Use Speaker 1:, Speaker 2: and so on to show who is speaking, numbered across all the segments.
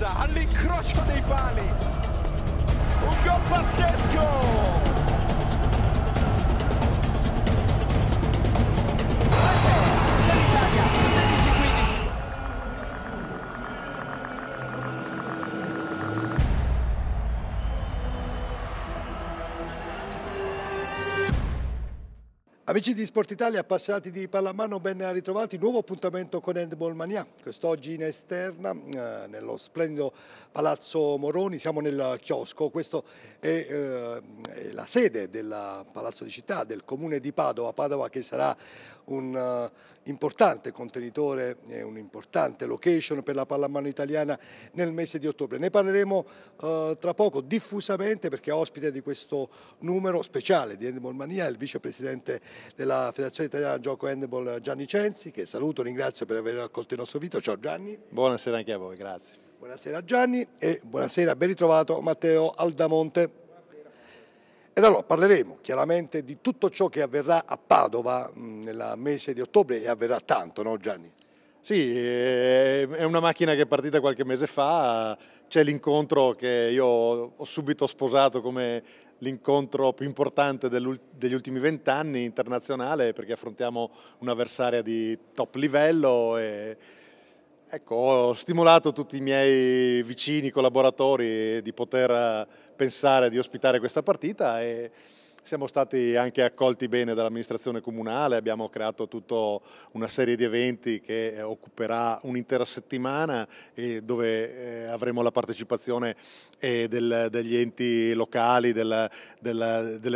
Speaker 1: Chiesa all'incrocio dei pali. Un gol pazzesco! Ecco.
Speaker 2: Amici di Sport Italia, appassionati di pallamano, ben ritrovati. Nuovo appuntamento con Handball Mania. Quest'oggi in esterna, eh, nello splendido Palazzo Moroni. Siamo nel chiosco. Questa è, eh, è, la sede del Palazzo di Città, del comune di Padova. Padova che sarà un eh, importante contenitore e un'importante location per la pallamano italiana nel mese di ottobre. Ne parleremo eh, tra poco diffusamente perché è ospite di questo numero speciale di Handball Mania il vicepresidente della Federazione Italiana Gioco Handball Gianni Cenzi che saluto, e ringrazio per aver accolto il nostro invito. Ciao Gianni.
Speaker 3: Buonasera anche a voi, grazie.
Speaker 2: Buonasera Gianni e buonasera, ben ritrovato Matteo Aldamonte. Ed allora parleremo chiaramente di tutto ciò che avverrà a Padova mm, nel mese di ottobre e avverrà tanto, no Gianni? Sì, eh, è una
Speaker 3: macchina che è partita qualche mese fa, c'è l'incontro che io ho subito sposato come l'incontro più importante degli ultimi vent'anni internazionale perché affrontiamo un'avversaria di top livello e Ecco, ho stimolato tutti i miei vicini, collaboratori di poter eh, pensare di ospitare questa partita e siamo stati anche accolti bene dall'amministrazione comunale, abbiamo creato tutta una serie di eventi che eh, occuperà un'intera settimana dove eh, avremo la partecipazione eh, degli enti locali, delle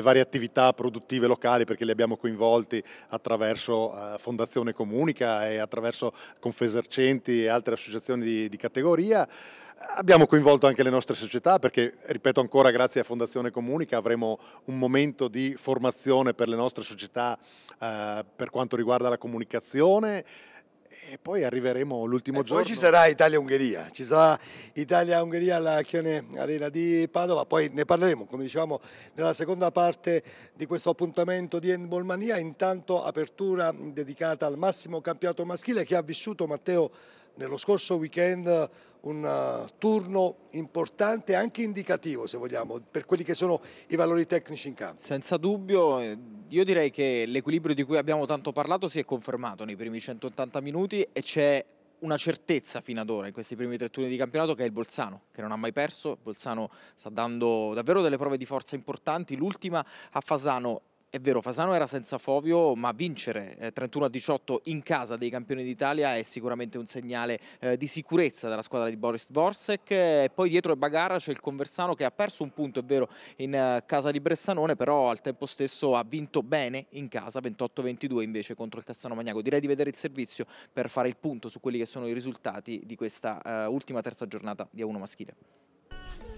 Speaker 3: varie attività produttive locali perché li abbiamo coinvolti attraverso Fondazione Comunica e attraverso Confesercenti e altre associazioni di categoria. Abbiamo coinvolto anche le nostre società perché, ripeto ancora, grazie a Fondazione Comunica avremo un momento di formazione per le nostre società eh, per quanto riguarda la comunicazione e poi arriveremo l'ultimo giorno. Poi ci sarà
Speaker 2: Italia-Ungheria, ci sarà Italia-Ungheria alla Chione Arena di Padova, poi ne parleremo, come diciamo, nella seconda parte di questo appuntamento di Handballmania, intanto apertura dedicata al massimo campionato maschile che ha vissuto Matteo nello scorso weekend un eh, turno importante, anche indicativo se vogliamo, per quelli che sono i valori tecnici in campo.
Speaker 1: Senza dubbio, eh, io direi che l'equilibrio di cui abbiamo tanto parlato si è confermato nei primi 180 minuti e c'è una certezza fino ad ora in questi primi tre turni di campionato che è il Bolzano, che non ha mai perso, Bolzano sta dando davvero delle prove di forza importanti, l'ultima a Fasano è vero, Fasano era senza Fovio, ma vincere eh, 31-18 in casa dei campioni d'Italia è sicuramente un segnale eh, di sicurezza della squadra di Boris Dvorsek. E poi dietro è Bagara c'è il Conversano che ha perso un punto, è vero, in eh, casa di Bressanone, però al tempo stesso ha vinto bene in casa, 28-22 invece contro il Cassano Magnaco. Direi di vedere il servizio per fare il punto su quelli che sono i risultati di questa eh, ultima terza giornata di A1 maschile.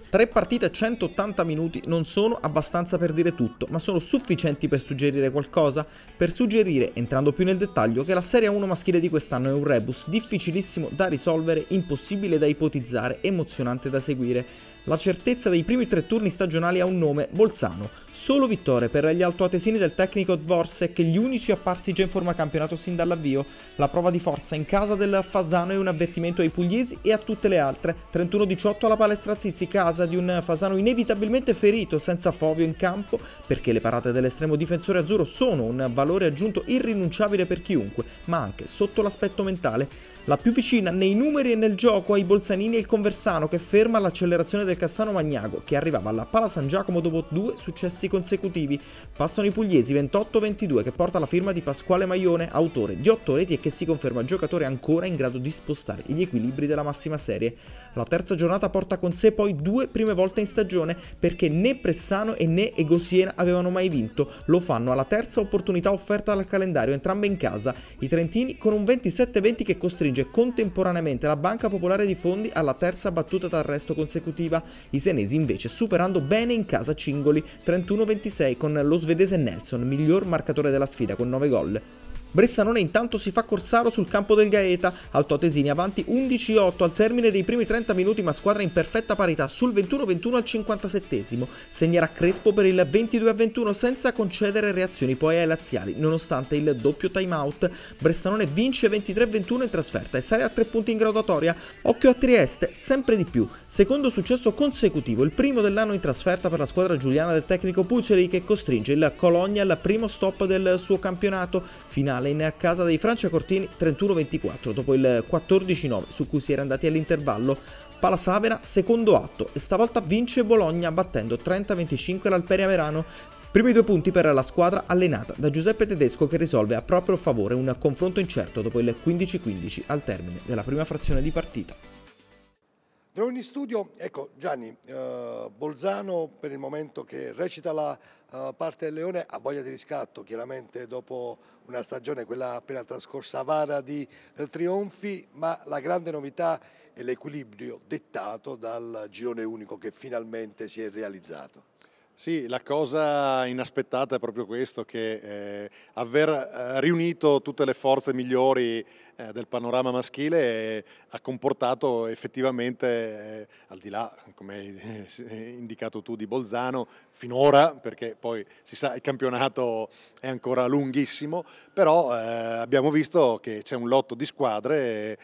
Speaker 1: Tre partite a 180 minuti non sono abbastanza per dire tutto, ma sono sufficienti per suggerire qualcosa? Per suggerire, entrando più nel dettaglio, che la Serie 1 maschile di quest'anno è un rebus difficilissimo da risolvere, impossibile da ipotizzare, emozionante da seguire. La certezza dei primi tre turni stagionali ha un nome, Bolzano. Solo vittorie per gli altoatesini del tecnico Dvorsek, gli unici apparsi già in forma campionato sin dall'avvio. La prova di forza in casa del Fasano è un avvertimento ai pugliesi e a tutte le altre. 31-18 alla palestra Zizi, casa di un Fasano inevitabilmente ferito, senza Fovio in campo, perché le parate dell'estremo difensore azzurro sono un valore aggiunto irrinunciabile per chiunque, ma anche sotto l'aspetto mentale. La più vicina nei numeri e nel gioco ai Bolzanini e il Conversano che ferma l'accelerazione del Cassano Magnago che arrivava alla Pala San Giacomo dopo due successi consecutivi. Passano i pugliesi 28-22 che porta la firma di Pasquale Maione, autore di 8 reti e che si conferma giocatore ancora in grado di spostare gli equilibri della massima serie. La terza giornata porta con sé poi due prime volte in stagione perché né Pressano e né Egosiena avevano mai vinto. Lo fanno alla terza opportunità offerta dal calendario, entrambe in casa. I trentini con un 27-20 che costringe raggiunge contemporaneamente la Banca Popolare di Fondi alla terza battuta d'arresto consecutiva, i senesi invece superando bene in casa Cingoli 31-26 con lo svedese Nelson, miglior marcatore della sfida con 9 gol. Bressanone intanto si fa corsaro sul campo del Gaeta, Alto Atesini avanti 11-8 al termine dei primi 30 minuti ma squadra in perfetta parità sul 21-21 al 57 Segnerà Crespo per il 22-21 senza concedere reazioni poi ai laziali nonostante il doppio timeout. Bressanone vince 23-21 in trasferta e sale a 3 punti in graduatoria. Occhio a Trieste, sempre di più. Secondo successo consecutivo, il primo dell'anno in trasferta per la squadra giuliana del tecnico Puceli che costringe il Colonia al primo stop del suo campionato finale finale in casa dei Francia Cortini 31-24 dopo il 14-9 su cui si era andati all'intervallo. Palasavera secondo atto e stavolta vince Bologna battendo 30-25 l'Alperia Verano Primi due punti per la squadra allenata da Giuseppe Tedesco che risolve a proprio favore un confronto incerto dopo il 15-15 al termine della prima frazione di partita.
Speaker 2: Droni in studio, ecco Gianni, eh, Bolzano per il momento che recita la eh, parte del Leone ha voglia di riscatto, chiaramente dopo una stagione, quella appena trascorsa, avara di eh, trionfi, ma la grande novità è l'equilibrio dettato dal girone unico che finalmente si è realizzato.
Speaker 3: Sì, la cosa inaspettata è proprio questo, che eh, aver eh, riunito tutte le forze migliori eh, del panorama maschile eh, ha comportato effettivamente, eh, al di là, come hai eh, indicato tu, di Bolzano, finora, perché poi si sa il campionato è ancora lunghissimo, però eh, abbiamo visto che c'è un lotto di squadre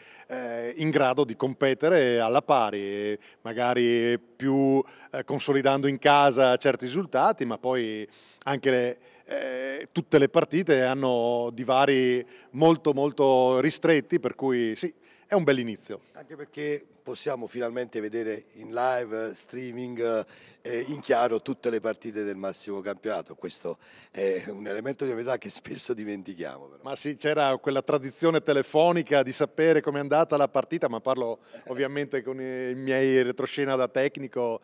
Speaker 3: in grado di competere alla pari, magari più consolidando in casa certi risultati, ma poi anche le eh, tutte le partite hanno divari molto molto ristretti, per cui sì, è un bel inizio.
Speaker 2: Anche perché possiamo finalmente vedere in live, streaming, eh, in chiaro tutte le partite del massimo campionato. Questo è un elemento di novità che spesso dimentichiamo.
Speaker 3: Però. Ma sì, c'era quella tradizione telefonica di sapere com'è andata la partita, ma parlo ovviamente con i miei retroscena da tecnico.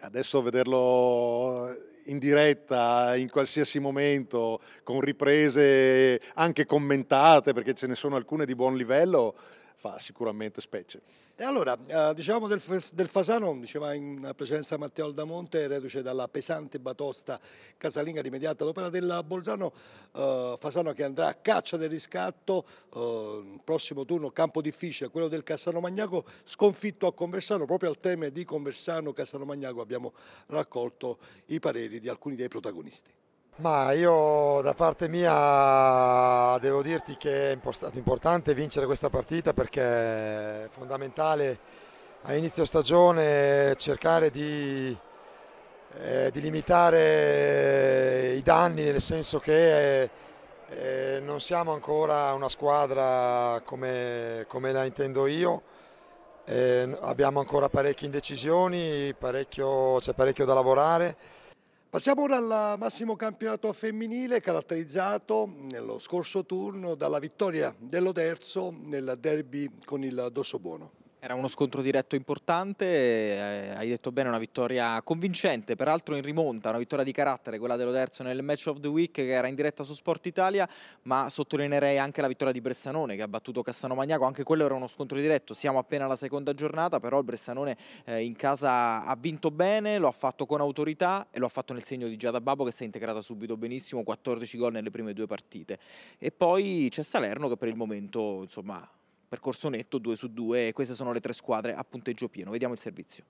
Speaker 3: Adesso vederlo in diretta, in qualsiasi momento, con riprese anche commentate, perché ce ne sono alcune di buon livello, fa sicuramente specie.
Speaker 2: E allora, eh, dicevamo del, del, Fasano, diceva in presenza Matteo Aldamonte, reduce dalla pesante batosta casalinga rimediata all'opera del Bolzano, eh, Fasano che andrà a caccia del riscatto, eh, prossimo turno campo difficile, quello del Cassano Magnaco, sconfitto a Conversano, proprio al tema di Conversano-Cassano Magnaco abbiamo raccolto i pareri di alcuni dei protagonisti. Ma io da parte mia devo dirti che è stato importante vincere questa partita perché è fondamentale a inizio stagione cercare di, eh, di limitare i danni, nel senso che eh, non siamo ancora una squadra come, come la intendo io, eh, abbiamo ancora parecchie indecisioni, parecchio, c'è parecchio da lavorare Passiamo ora al massimo campionato femminile caratterizzato nello scorso turno dalla vittoria dell'Oderzo nel derby con il Dossobuono.
Speaker 1: Era uno scontro diretto importante, eh, hai detto bene, una vittoria convincente, peraltro in rimonta, una vittoria di carattere, quella dell'Oderzo nel match of the week che era in diretta su Sport Italia, ma sottolineerei anche la vittoria di Bressanone che ha battuto Cassano Magnaco, anche quello era uno scontro diretto, siamo appena alla seconda giornata, però il Bressanone eh, in casa ha vinto bene, lo ha fatto con autorità e lo ha fatto nel segno di Giada Babbo che si è integrata subito benissimo, 14 gol nelle prime due partite. E poi c'è Salerno che per il momento, insomma, percorso netto 2 su 2 queste sono le tre squadre a punteggio pieno vediamo il servizio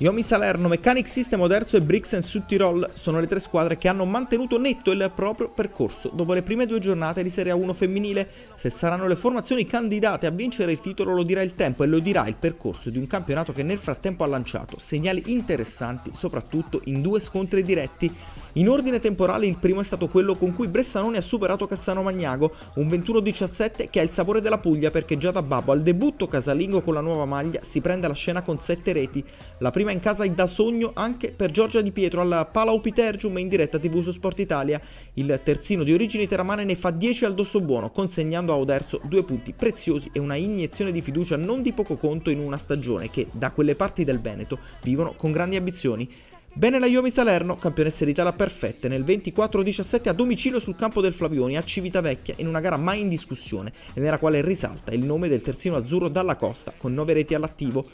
Speaker 1: Yomi Salerno, Mechanic System Oderzo e Bricks and Sud sono le tre squadre che hanno mantenuto netto il proprio percorso dopo le prime due giornate di Serie A1 femminile. Se saranno le formazioni candidate a vincere il titolo lo dirà il tempo e lo dirà il percorso di un campionato che nel frattempo ha lanciato segnali interessanti soprattutto in due scontri diretti. In ordine temporale il primo è stato quello con cui Bressanone ha superato Cassano Magnago, un 21-17 che ha il sapore della Puglia perché già da Babbo al debutto casalingo con la nuova maglia si prende la scena con 7 reti. La prima arriva in casa il da sogno anche per Giorgia Di Pietro al Palau Pitergium in diretta TV su Sport Italia. Il terzino di origini teramane ne fa 10 al dosso buono, consegnando a Oderzo due punti preziosi e una iniezione di fiducia non di poco conto in una stagione che, da quelle parti del Veneto, vivono con grandi ambizioni. Bene la Iomi Salerno, campionessa d'Italia perfette, nel 24-17 a domicilio sul campo del Flavioni a Civitavecchia in una gara mai in discussione e nella quale risalta il nome del terzino azzurro dalla Costa con 9 reti all'attivo.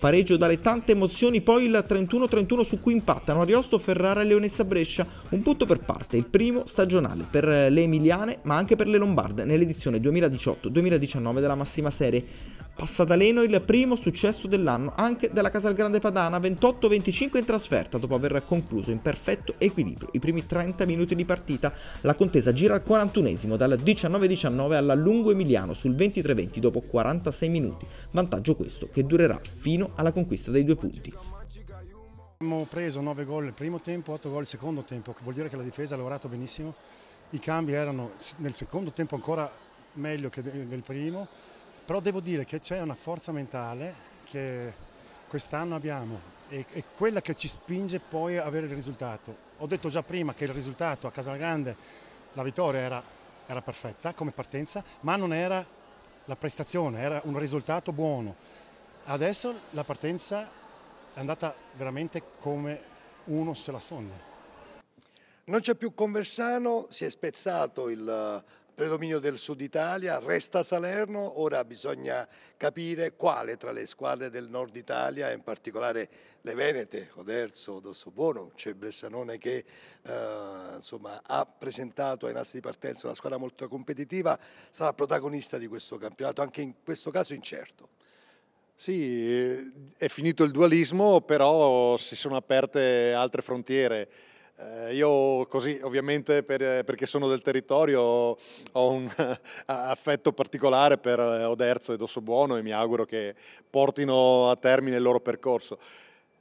Speaker 1: Pareggio dalle tante emozioni, poi il 31-31 su cui impattano Ariosto, Ferrara e Leonessa Brescia. Un punto per parte, il primo stagionale per le emiliane ma anche per le lombarde nell'edizione 2018-2019 della massima serie passata Leno il primo successo dell'anno anche della Casalgrande Padana 28-25 in trasferta dopo aver concluso in perfetto equilibrio i primi 30 minuti di partita. La contesa gira al 41esimo dal 19-19 alla Lungo Emiliano sul 23-20 dopo 46 minuti, vantaggio questo che durerà fino alla conquista dei due punti.
Speaker 4: Abbiamo preso 9
Speaker 3: gol il primo tempo, 8 gol il secondo tempo, che vuol dire che la difesa ha lavorato benissimo. I cambi erano nel secondo tempo ancora meglio che del primo però devo dire che c'è una forza mentale che quest'anno abbiamo e, e quella che ci spinge poi ad avere il risultato. Ho detto già prima che il risultato a Grande, la vittoria era, era perfetta come partenza, ma non era la prestazione, era un risultato buono. Adesso la partenza è andata veramente come uno
Speaker 2: se la sogna. Non c'è più Conversano, si è spezzato il predominio del sud Italia, resta Salerno, ora bisogna capire quale tra le squadre del nord Italia, in particolare le Venete, Oderzo, Dossobuono, c'è Bressanone che eh, insomma, ha presentato ai nastri di partenza una squadra molto competitiva, sarà protagonista di questo campionato, anche in questo caso incerto.
Speaker 3: Sì, è finito il dualismo, però si sono aperte altre frontiere. Eh, io così, ovviamente per, eh, perché sono del territorio, ho un affetto particolare per eh, Oderzo e Dossobuono e mi auguro che portino a termine il loro percorso.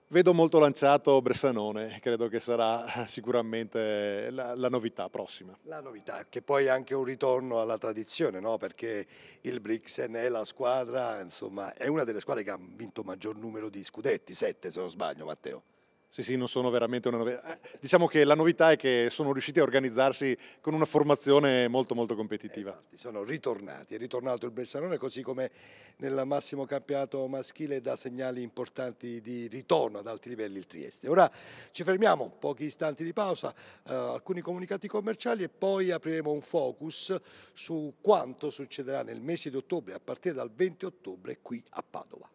Speaker 3: Vedo molto lanciato Bressanone, credo che sarà sicuramente la, la, novità prossima.
Speaker 2: La novità, che poi è anche un ritorno alla tradizione, no? perché il Brixen è la squadra, insomma, è una delle squadre che ha vinto maggior numero di scudetti, sette se non sbaglio Matteo.
Speaker 3: Sì, sì, non sono veramente una novità. Eh, diciamo che la novità è che sono riusciti a organizzarsi con una formazione molto molto competitiva. Eh, infatti,
Speaker 2: sono ritornati, è ritornato il Bressanone così come nel massimo campionato maschile dà segnali importanti di ritorno ad alti livelli il Trieste. Ora ci fermiamo, pochi istanti di pausa, eh, alcuni comunicati commerciali e poi apriremo un focus su quanto succederà nel mese di ottobre, a partire dal 20 ottobre qui a Padova.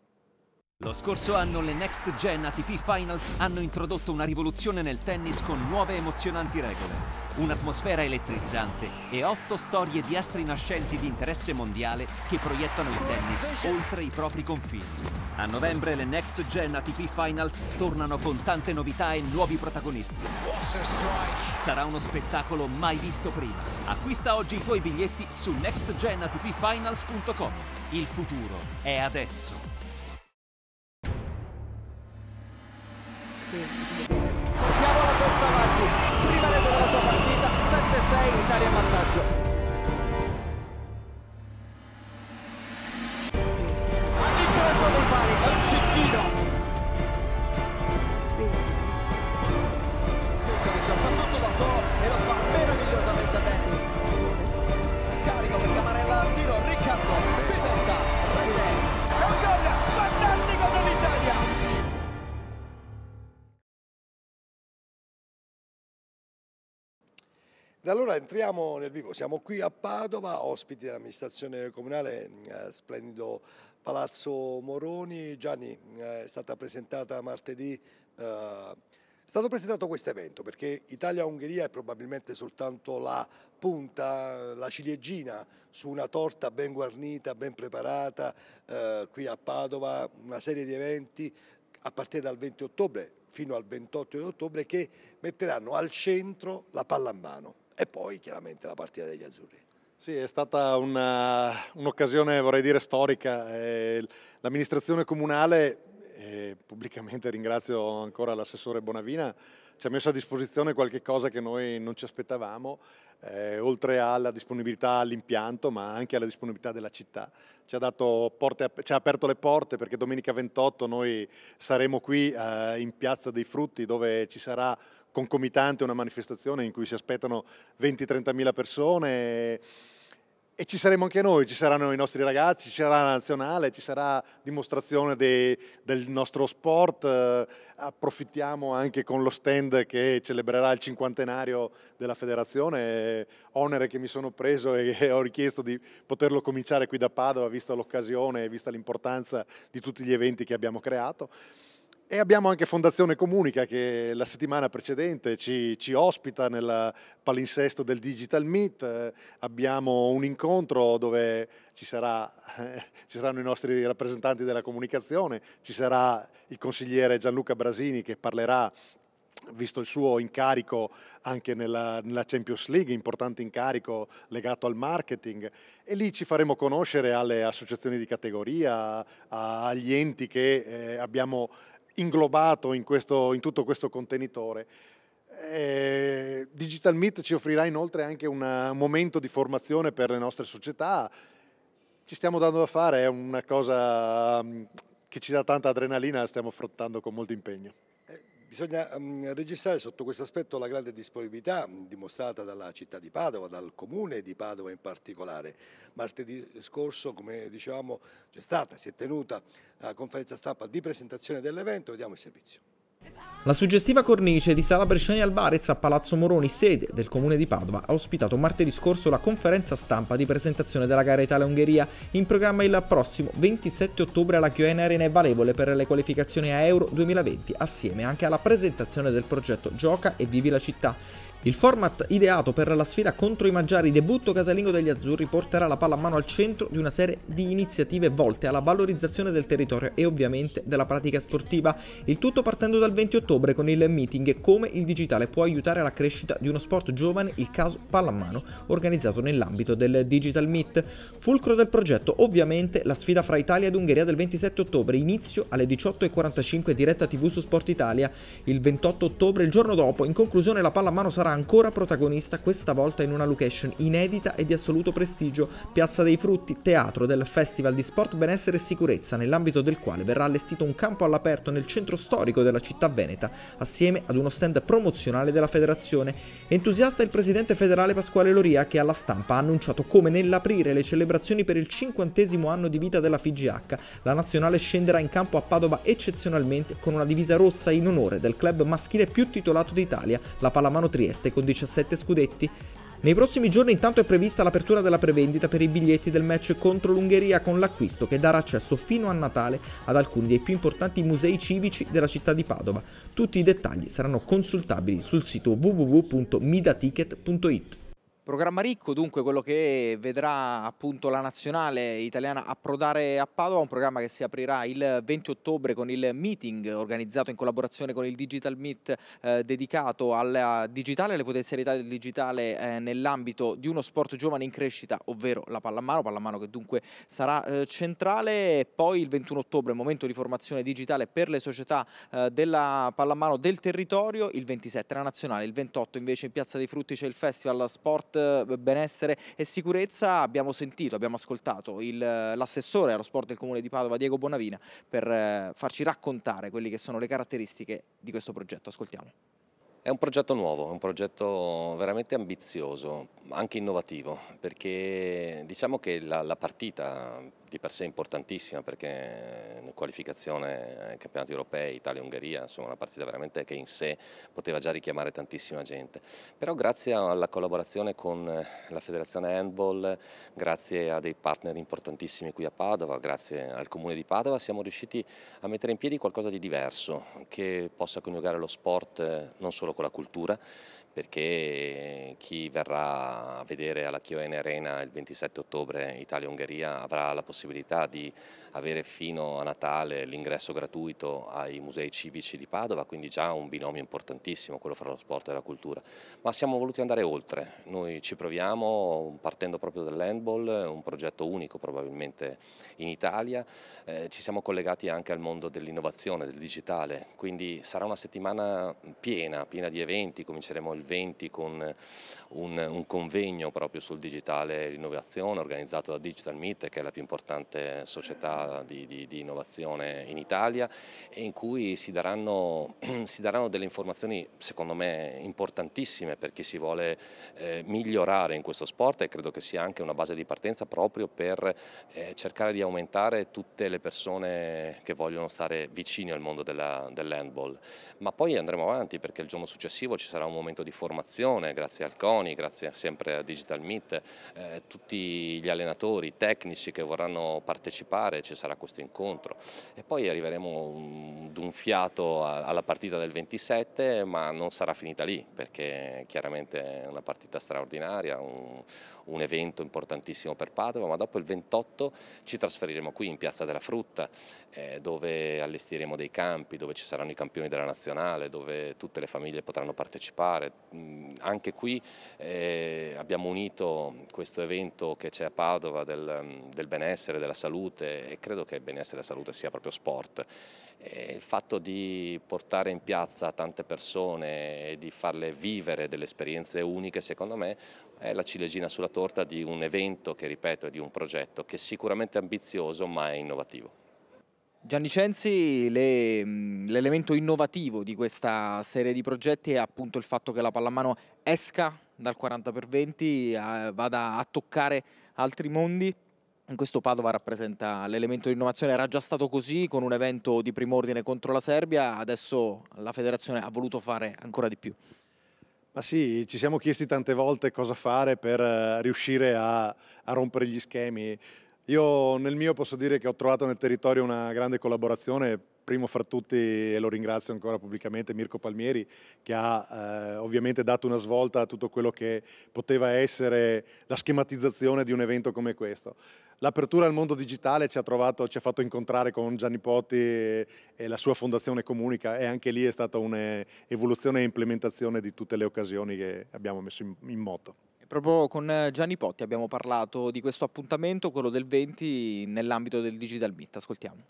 Speaker 5: Lo scorso anno le Next Gen ATP Finals hanno introdotto una rivoluzione nel tennis con nuove emozionanti regole, un'atmosfera elettrizzante e otto storie di astri nascenti di interesse mondiale che proiettano il tennis oltre i propri confini. A novembre le Next Gen ATP Finals tornano con tante novità e nuovi protagonisti. Sarà uno spettacolo mai visto prima. Acquista oggi i tuoi biglietti su nextgenatpfinals.com. Il futuro è adesso.
Speaker 1: Diavolo testa avanti, prima rete della sua partita, 7-6 Italia in vantaggio.
Speaker 2: E allora entriamo nel vivo, siamo qui a Padova, ospiti dell'amministrazione comunale, eh, splendido Palazzo Moroni. Gianni, eh, è stata presentata martedì, eh, è stato presentato questo evento perché Italia-Ungheria è probabilmente soltanto la punta, la ciliegina su una torta ben guarnita, ben preparata, eh, qui a Padova, una serie di eventi a partire dal 20 ottobre fino al 28 ottobre che metteranno al centro la palla mano e poi chiaramente la partita degli azzurri.
Speaker 3: Sì, è stata un'occasione, vorrei dire, storica. L'amministrazione comunale, pubblicamente ringrazio ancora l'assessore Bonavina, ci ha messo a disposizione qualche cosa che noi non ci aspettavamo eh, oltre alla disponibilità all'impianto ma anche alla disponibilità della città. Ci ha, dato porte, ci ha aperto le porte perché domenica 28 noi saremo qui eh, in Piazza dei Frutti dove ci sarà concomitante una manifestazione in cui si aspettano 20-30 mila persone e ci saremo anche noi, ci saranno i nostri ragazzi, ci sarà la nazionale, ci sarà dimostrazione de, del nostro sport, eh, approfittiamo anche con lo stand che celebrerà il cinquantenario della federazione, eh, onere che mi sono preso e ho richiesto di poterlo cominciare qui da Padova, vista l'occasione e vista l'importanza di tutti gli eventi che abbiamo creato. E abbiamo anche Fondazione Comunica che la settimana precedente ci, ci ospita nel palinsesto del Digital Meet. Abbiamo un incontro dove ci, sarà, ci, saranno i nostri rappresentanti della comunicazione, ci sarà il consigliere Gianluca Brasini che parlerà visto il suo incarico anche nella, nella Champions League, importante incarico legato al marketing e lì ci faremo conoscere alle associazioni di categoria, agli enti che eh, abbiamo inglobato in, questo, in tutto questo contenitore. Eh, Digital Meet ci offrirà inoltre anche un momento di formazione per le nostre società. Ci stiamo dando da fare, è una cosa mm, che ci dà tanta adrenalina, la stiamo affrontando con molto impegno.
Speaker 2: Bisogna ehm, registrare sotto questo aspetto la grande disponibilità dimostrata dalla città di Padova, dal comune di Padova in particolare. Martedì scorso, come dicevamo, c'è stata, si è tenuta la conferenza stampa di presentazione dell'evento, vediamo il servizio.
Speaker 1: La suggestiva cornice di Sala Bresciani al Barez a Palazzo Moroni, sede del comune di Padova, ha ospitato martedì scorso la conferenza stampa di presentazione della gara Italia-Ungheria, in programma il prossimo 27 ottobre alla Chioen Arena e valevole per le qualificazioni a Euro 2020, assieme anche alla presentazione del progetto Gioca e Vivi la città, il format ideato per la sfida contro i Maggiari, debutto casalingo degli Azzurri, porterà la palla a mano al centro di una serie di iniziative volte alla valorizzazione del territorio e ovviamente della pratica sportiva, il tutto partendo dal 20 ottobre con il meeting Come il digitale può aiutare la crescita di uno sport giovane, il caso pallamano, organizzato nell'ambito del Digital Meet. Fulcro del progetto ovviamente la sfida fra Italia ed Ungheria del 27 ottobre, inizio alle 18.45 diretta TV su Sport Italia. Il 28 ottobre, il giorno dopo, in conclusione la pallamano sarà ancora protagonista questa volta in una location inedita e di assoluto prestigio, Piazza dei Frutti, teatro del Festival di Sport, Benessere e Sicurezza, nell'ambito del quale verrà allestito un campo all'aperto nel centro storico della città veneta, assieme ad uno stand promozionale della federazione. Entusiasta il presidente federale Pasquale Loria che alla stampa ha annunciato come nell'aprire le celebrazioni per il cinquantesimo anno di vita della FIGH, la nazionale scenderà in campo a Padova eccezionalmente con una divisa rossa in onore del club maschile più titolato d'Italia, la Pallamano Trieste rimaste con 17 scudetti. Nei prossimi giorni intanto è prevista l'apertura della prevendita per i biglietti del match contro l'Ungheria con l'acquisto che darà accesso fino a Natale ad alcuni dei più importanti musei civici della città di Padova. Tutti i dettagli saranno consultabili sul sito www.midaticket.it. Programma ricco, dunque quello che vedrà appunto la nazionale italiana approdare a Padova, un programma che si aprirà il 20 ottobre con il meeting organizzato in collaborazione con il Digital Meet eh, dedicato al digitale, alle potenzialità del digitale eh, nell'ambito di uno sport giovane in crescita, ovvero la pallamano, pallamano che dunque sarà eh, centrale, poi il 21 ottobre momento di formazione digitale per le società eh, della pallamano del territorio, il 27 la nazionale, il 28 invece in Piazza dei Frutti c'è il Festival Sport sport, benessere e sicurezza abbiamo sentito, abbiamo ascoltato l'assessore allo sport del Comune di Padova, Diego Bonavina, per farci raccontare quelle che sono le caratteristiche di questo progetto. Ascoltiamo.
Speaker 5: È un progetto nuovo, è un progetto veramente ambizioso, anche innovativo, perché diciamo che la, la partita di per sé è importantissima, perché in qualificazione ai eh, campionati europei, Italia-Ungheria, insomma una partita veramente che in sé poteva già richiamare tantissima gente. Però grazie alla collaborazione con eh, la federazione handball, grazie a dei partner importantissimi qui a Padova, grazie al comune di Padova, siamo riusciti a mettere in piedi qualcosa di diverso, che possa coniugare lo sport eh, non solo con la cultura, perché chi verrà vedere alla Chioene Arena il 27 ottobre Italia-Ungheria avrà la possibilità di avere fino a Natale l'ingresso gratuito ai musei civici di Padova, quindi già un binomio importantissimo quello fra lo sport e la cultura. Ma siamo voluti andare oltre, noi ci proviamo partendo proprio dall'handball, un progetto unico probabilmente in Italia, eh, ci siamo collegati anche al mondo dell'innovazione, del digitale, quindi sarà una settimana piena, piena di eventi, cominceremo il 20 con un, un convegno proprio sul digitale e l'innovazione organizzato da Digital Meet che è la più importante società di, di, di innovazione in Italia e in cui si daranno, si daranno, delle informazioni secondo me importantissime per chi si vuole eh, migliorare in questo sport e credo che sia anche una base di partenza proprio per eh, cercare di aumentare tutte le persone che vogliono stare vicini al mondo dell'handball. Dell Ma poi andremo avanti perché il giorno successivo ci sarà un momento di formazione grazie al CONI, grazie a sempre a Digital Meet, eh, tutti gli allenatori, i tecnici che vorranno partecipare, ci sarà questo incontro e poi arriveremo d'un fiato alla partita del 27 ma non sarà finita lì perché chiaramente è una partita straordinaria, un, un evento importantissimo per Padova ma dopo il 28 ci trasferiremo qui in Piazza della Frutta eh, dove allestiremo dei campi, dove ci saranno i campioni della nazionale, dove tutte le famiglie potranno partecipare, mm, anche qui eh, eh, abbiamo unito questo evento che c'è a Padova del, del, benessere, della salute e credo che il benessere e la salute sia proprio sport. E il fatto di portare in piazza tante persone e di farle vivere delle esperienze uniche secondo me è la ciliegina sulla torta di un evento che ripeto è di un progetto che è sicuramente ambizioso ma è innovativo.
Speaker 1: Gianni Cenzi, l'elemento innovativo di questa serie di progetti è appunto il fatto che la pallamano esca dal 40 per 20 eh, vada a toccare altri mondi. In questo Padova rappresenta l'elemento di innovazione, era già stato così con un evento di prim'ordine contro la Serbia, adesso la federazione ha voluto fare ancora di più.
Speaker 3: Ma sì, ci siamo chiesti tante volte cosa fare per eh, riuscire a, a rompere gli schemi. Io nel mio posso dire che ho trovato nel territorio una grande collaborazione primo fra tutti, e lo ringrazio ancora pubblicamente, Mirko Palmieri, che ha eh, ovviamente dato una svolta a tutto quello che poteva essere la schematizzazione di un evento come questo. L'apertura al mondo digitale ci ha, trovato, ci ha, fatto incontrare con Gianni Potti e, e la sua fondazione Comunica e anche lì è stata un'evoluzione e implementazione
Speaker 1: di tutte le occasioni che abbiamo messo in, in moto. Proprio con eh, Gianni Potti abbiamo
Speaker 4: parlato
Speaker 1: di questo appuntamento, quello del 20, nell'ambito del Digital Meet. Ascoltiamo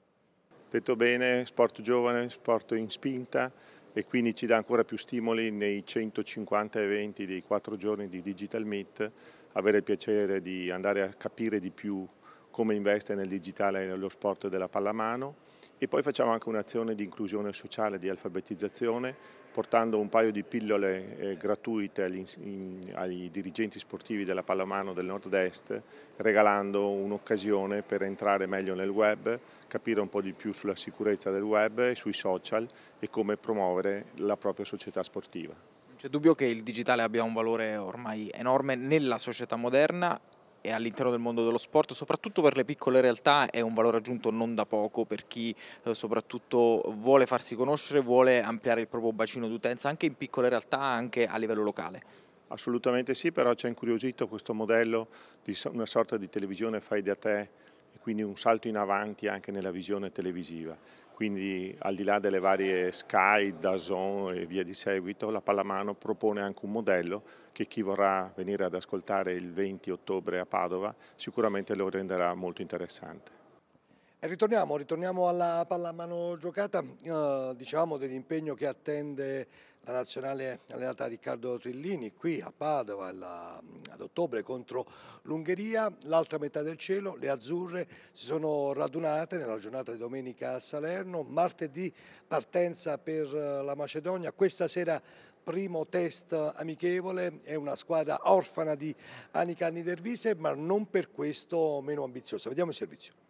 Speaker 4: detto bene, sport giovane, sport in spinta e quindi ci dà ancora più stimoli nei 150 eventi dei 4 giorni di Digital Meet, avere il piacere di andare a capire di più come investe nel digitale e nello sport della pallamano e poi facciamo anche un'azione di inclusione sociale, di alfabetizzazione, portando un paio di pillole eh, gratuite agli, in, ai dirigenti sportivi della pallamano del nord-est, regalando un'occasione per entrare meglio nel web, capire un po' di più sulla sicurezza del web e sui social e come promuovere la propria società sportiva. Non
Speaker 1: c'è dubbio che il digitale abbia un valore ormai enorme nella società moderna e all'interno del mondo dello sport, soprattutto per le piccole realtà, è un valore aggiunto non da poco per chi eh, soprattutto vuole farsi conoscere, vuole ampliare il proprio bacino d'utenza anche in piccole
Speaker 4: realtà, anche a livello locale. Assolutamente sì, però ci ha incuriosito questo modello di una sorta di televisione fai da te quindi un salto in avanti anche nella visione televisiva. Quindi al di là delle varie Sky, Dazon e via di seguito, la Pallamano propone anche un modello che chi vorrà venire ad ascoltare il 20 ottobre a Padova sicuramente lo renderà molto interessante.
Speaker 2: E ritorniamo, ritorniamo alla pallamano giocata, eh, diciamo dell'impegno che attende la nazionale allenata Riccardo Trillini qui a Padova la, ad ottobre contro l'Ungheria, l'altra metà del cielo, le azzurre si sono radunate nella giornata di domenica a Salerno, martedì partenza per la Macedonia, questa sera primo test amichevole, è una squadra orfana di Anica Nidervise ma non per questo meno ambiziosa. Vediamo il servizio.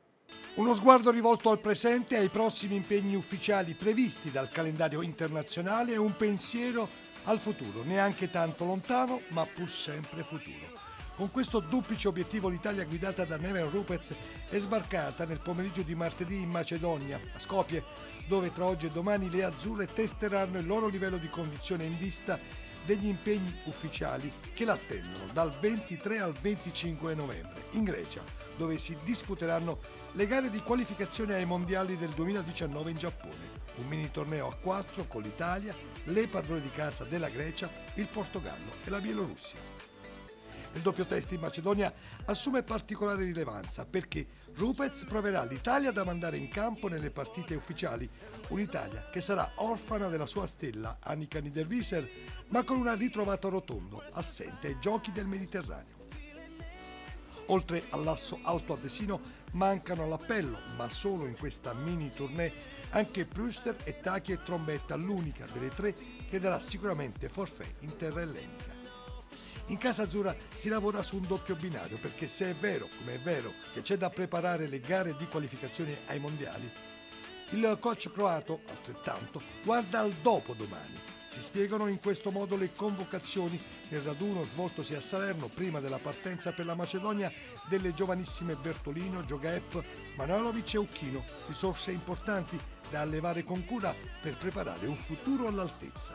Speaker 2: Uno sguardo rivolto al presente ai prossimi impegni ufficiali previsti dal calendario internazionale e un pensiero al futuro, neanche tanto lontano, ma pur sempre futuro. Con questo duplice obiettivo l'Italia guidata da Neven Rupez è sbarcata nel pomeriggio di martedì in Macedonia, a Skopje, dove tra oggi e domani le azzurre testeranno il loro livello di condizione in vista degli impegni ufficiali che l'attendono dal 23 al 25 novembre in Grecia dove si disputeranno le gare di qualificazione ai mondiali del 2019 in Giappone. Un mini torneo a quattro con l'Italia, le padrone di casa della Grecia, il Portogallo e la Bielorussia. Il doppio test in Macedonia assume particolare rilevanza perché Rupez proverà l'Italia da mandare in campo nelle partite ufficiali, un'Italia che sarà orfana della sua stella Annika Niederwieser, ma con una ritrovata rotondo assente ai giochi del Mediterraneo. Oltre all'asso alto a Desino mancano all'appello, ma solo in questa mini tournée, anche Brewster e Tachi e Trombetta, l'unica delle tre che darà sicuramente forfè in terra ellenica. In casa azzurra si lavora su un doppio binario perché se è vero, come è vero, che c'è da preparare le gare di qualificazione ai mondiali, il coach croato, altrettanto, guarda al dopo domani si spiegano in questo modo le convocazioni nel raduno svoltosi a Salerno prima della partenza per la Macedonia delle giovanissime Bertolino, Giogaep, Manalovic e Ucchino, risorse importanti da allevare con cura per preparare un futuro all'altezza.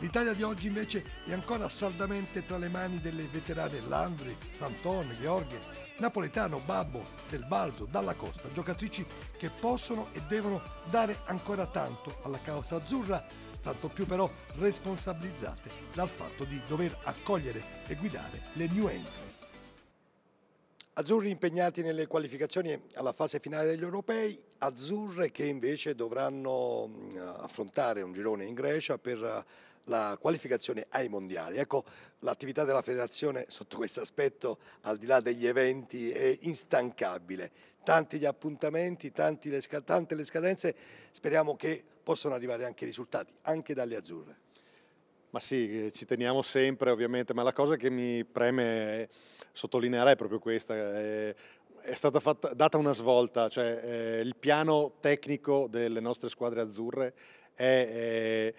Speaker 2: L'Italia di oggi invece è ancora saldamente tra le mani delle veterane Landri, Fantone, Gheorghe, Napoletano, Babbo, Del Balzo, Dalla Costa, giocatrici che possono e devono dare ancora tanto alla causa azzurra tanto più però responsabilizzate dal fatto di dover accogliere e guidare le new entry. Azzurri impegnati nelle qualificazioni alla fase finale degli europei, azzurre che invece dovranno mm, affrontare un girone in Grecia per eh, la qualificazione ai mondiali. Ecco, l'attività della federazione sotto questo aspetto, al di là degli eventi, è instancabile tanti gli appuntamenti, tanti le tante le scadenze, speriamo che possano arrivare anche i risultati, anche dalle azzurre. Ma
Speaker 3: sì, eh, ci teniamo sempre ovviamente, ma la cosa che mi preme sottolineare è proprio questa. È, eh, è stata fatta, data una svolta, cioè eh, il piano tecnico delle nostre squadre azzurre è, è eh,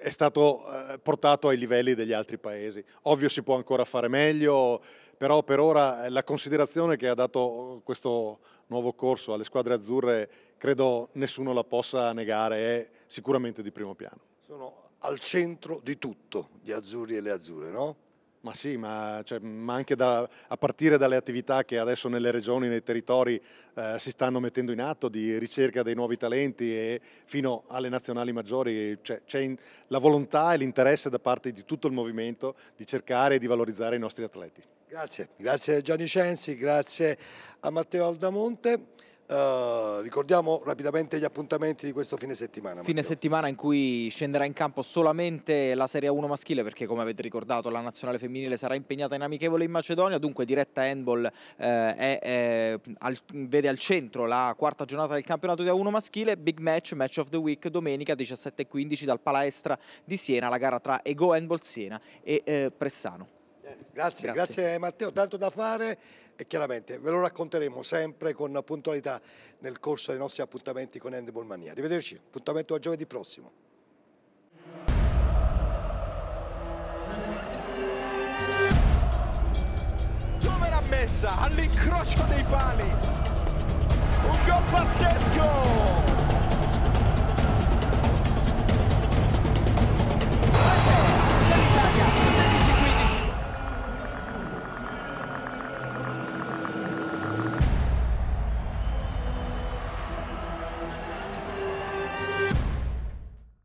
Speaker 3: è stato eh, portato ai livelli degli altri paesi. Ovvio si può ancora fare meglio, però per ora eh, la considerazione che ha dato eh, questo nuovo corso alle squadre azzurre credo nessuno la possa negare, è sicuramente di primo piano. Sono al centro di tutto gli azzurri e le azzurre, no? Ma sì, ma, cioè, ma anche da, a partire dalle attività che adesso nelle regioni, nei territori eh, si stanno mettendo in atto di ricerca dei nuovi talenti e fino alle nazionali maggiori cioè, c'è, cioè, la volontà e l'interesse da parte di tutto il movimento di cercare e di valorizzare i nostri atleti. Grazie,
Speaker 2: grazie a Gianni Censi, grazie a Matteo Aldamonte. Eh, ricordiamo rapidamente gli appuntamenti di questo fine settimana. Matteo.
Speaker 1: Fine settimana in cui scenderà in campo solamente la Serie 1 maschile perché come avete ricordato la nazionale femminile sarà impegnata in amichevole in Macedonia, dunque diretta handball eh, è, è, al, vede al centro la quarta giornata del campionato di A1 maschile, big match, match of the week domenica 17.15 dal Palaestra di Siena, la gara tra Ego Handball Siena e eh, Pressano.
Speaker 2: Grazie, grazie, grazie Matteo, tanto da fare e chiaramente ve lo racconteremo sempre con puntualità nel corso dei nostri appuntamenti con Handball Mania. Arrivederci, appuntamento a giovedì prossimo.
Speaker 1: l'ha messa all'incrocio dei pali. Un gol pazzesco!